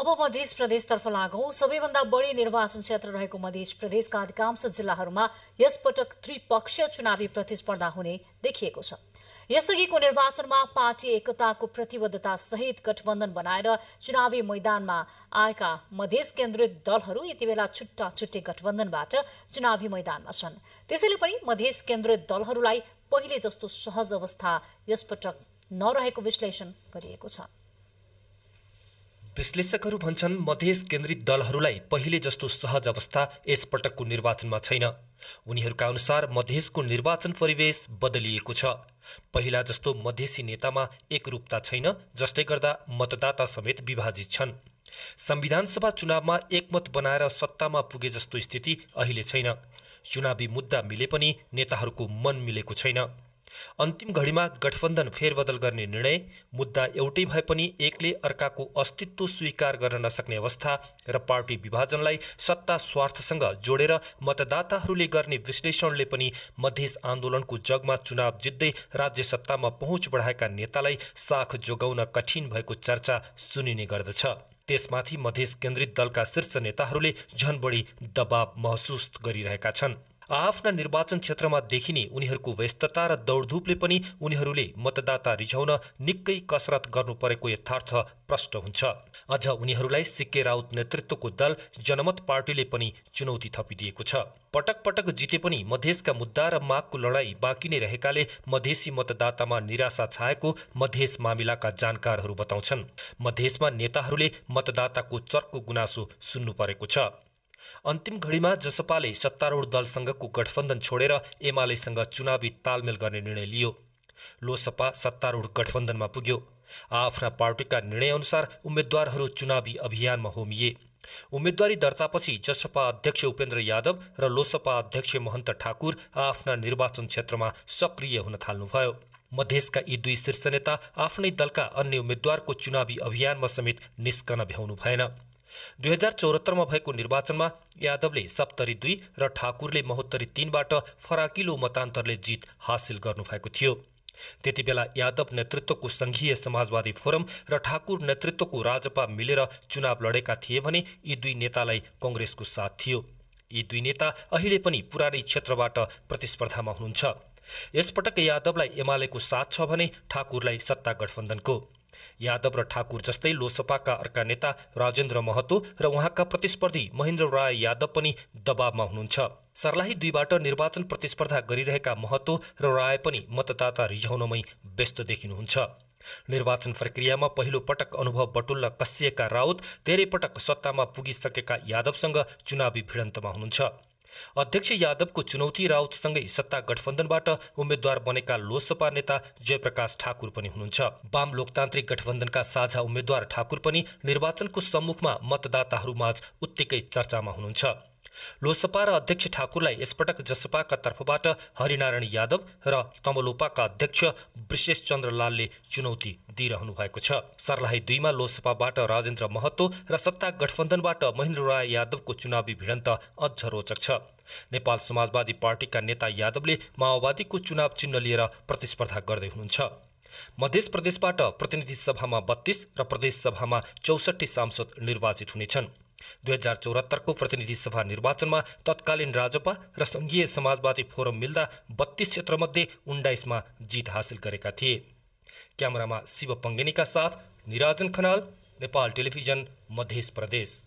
अब मध्य प्रदेशतर्फ लागौं सबैभन्दा बढ़ी निर्वाचन क्षेत्र रहेको मध्य प्रदेशका अधिकांश जिल्लाहरूमा यसपटक त्रिपक्षीय चुनावी प्रतिस्पर्धा हुने देखिएको छ यसअघिको निर्वाचनमा पार्टी एकताको प्रतिबद्धता सहित गठबन्धन बनाएर चुनावी मैदानमा आएका मधेस केन्द्रित दलहरू यति बेला छुट्टा छुट्टै गठबन्धनबाट चुनावी मैदानमा छन् त्यसैले पनि मधेस केन्द्रित दलहरूलाई पहिले जस्तो सहज अवस्था यसपटक नरहेको विश्लेषण गरिएको छ विश्लेषकहरू भन्छन् मधेस केन्द्रित दलहरूलाई पहिले जस्तो सहज अवस्था यसपटकको निर्वाचनमा छैन उनीहरूका अनुसार मधेसको निर्वाचन परिवेश बदलिएको छ पहिला जस्तो मधेसी नेतामा एकरूपता छैन जसले गर्दा मतदाता समेत विभाजित छन् संविधानसभा चुनावमा एकमत बनाएर सत्तामा पुगे जस्तो स्थिति अहिले छैन चुनावी मुद्दा मिले पनि नेताहरूको मन मिलेको छैन अन्तिम घडीमा गठबन्धन फेरबदल गर्ने निर्णय मुद्दा एउटै भए पनि एकले अर्काको अस्तित्व स्वीकार गर्न नसक्ने अवस्था र पार्टी विभाजनलाई सत्ता स्वार्थसँग जोडेर मतदाताहरूले गर्ने विश्लेषणले पनि मधेस आन्दोलनको जगमा चुनाव जित्दै राज्य सत्तामा पहुँच बढाएका नेतालाई साख जोगाउन कठिन भएको चर्चा सुनिने गर्दछ त्यसमाथि मधेस केन्द्रित दलका शीर्ष नेताहरूले झन बढी दबाव महसुस गरिरहेका छन् आफ्ना निर्वाचन क्षेत्रमा देखिने उनीहरूको व्यस्तता र दौडधुपले पनि उनीहरूले मतदाता रिझाउन निकै कसरत गर्नु परेको यथार्थ प्रष्ट हुन्छ अझ उनीहरूलाई सिक्के राउत नेतृत्वको दल जनमत पार्टीले पनि चुनौती थपिदिएको छ पटक पटक जिते पनि मधेसका मुद्दा र मागको लडाई बाँकी नै रहेकाले मधेसी मतदातामा निराशा छाएको मधेस मामिलाका जानकारहरू बताउँछन् मधेसमा नेताहरूले मतदाताको चर्को गुनासो सुन्नु परेको छ अन्तिम घडीमा जसपाले सत्तारूढ दलसँगको गठबन्धन छोडेर एमालेसँग चुनावी तालमेल गर्ने निर्णय लियो लोसपा सत्तारूढ गठबन्धनमा पुग्यो आफ्ना पार्टीका निर्णयअनुसार उम्मेद्वारहरू चुनावी अभियानमा होमिए उम्मेद्वारी दर्तापछि जसपा अध्यक्ष उपेन्द्र यादव र लोसपा अध्यक्ष महन्त ठाकुर आफ्ना निर्वाचन क्षेत्रमा सक्रिय हुन थाल्नुभयो मधेसका यी दुई शीर्ष नेता आफ्नै दलका अन्य उम्मेद्वारको चुनावी अभियानमा समेत निस्कन भ्याउनु भएन दुई हजार चौहत्तरमा भएको निर्वाचनमा यादवले सप्तरी दुई र ठाकुरले महोत्तरी तीनबाट फराकिलो मतान्तरले जित हासिल गर्नुभएको थियो त्यति बेला यादव नेतृत्वको संघीय समाजवादी फोरम र ठाकुर नेतृत्वको राजपा मिलेर चुनाव लडेका थिए भने यी दुई नेतालाई कङ्ग्रेसको साथ थियो यी दुई नेता अहिले पनि पुरानै क्षेत्रबाट प्रतिस्पर्धामा हुनुहुन्छ यसपटक यादवलाई एमालेको साथ छ भने ठाकुरलाई सत्ता गठबन्धनको यादव र ठाकुर जस्तै लोसपाका अर्का नेता राजेन्द्र महतो र उहाँका प्रतिस्पर्धी महेन्द्र राय यादव पनि दबावमा हुनुहुन्छ सर्लाही दुईबाट निर्वाचन प्रतिस्पर्धा गरिरहेका महतो र राय पनि मतदाता रिझाउनमै व्यस्त देखिनुहुन्छ निर्वाचन प्रक्रियामा पहिलो पटक अनुभव बटुल्न कसिएका राउत धेरै पटक सत्तामा पुगिसकेका यादवसँग चुनावी भिडन्तमा हुनुहुन्छ अध्यक्ष यादवको चुनौती राउतसँगै सत्ता गठबन्धनबाट उम्मेद्वार बनेका लोसपा नेता जयप्रकाश ठाकुर पनि हुनुहुन्छ वाम लोकतान्त्रिक गठबन्धनका साझा उम्मेद्वार ठाकुर पनि निर्वाचनको सम्मुखमा मतदाताहरूमाझ उत्तिकै चर्चामा हुनुहुन्छ लोसपा र अध्यक्ष ठाकुरलाई यसपटक जसपाका तर्फबाट हरिनारायण यादव र तमलोपाका अध्यक्ष विशेष चन्द्र लालले चुनौती दिइरहनु भएको छ सर्लाही दुईमा लोसपाबाट राजेन्द्र महतो र सत्ता गठबन्धनबाट महेन्द्र राय यादवको चुनावी भिडन्त अझ रोचक छ नेपाल समाजवादी पार्टीका नेता यादवले माओवादीको चुनाव चिन्ह लिएर प्रतिस्पर्धा गर्दै हुनुहुन्छ मध्य प्रदेशबाट प्रतिनिधि सभामा बत्तीस र प्रदेशसभामा चौसठी सांसद निर्वाचित हुनेछन् दुई हजार चौरात्तरको प्रतिनिधि सभा निर्वाचनमा तत्कालीन राजपा र संघीय समाजवादी फोरम मिल्दा बत्तीस क्षेत्रमध्ये उन्नाइसमा जित हासिल गरेका थिए क्यामेरामा शिव पङ्गेनीका साथ निराजन खनाल नेपाल टेलिभिजन मध्य प्रदेश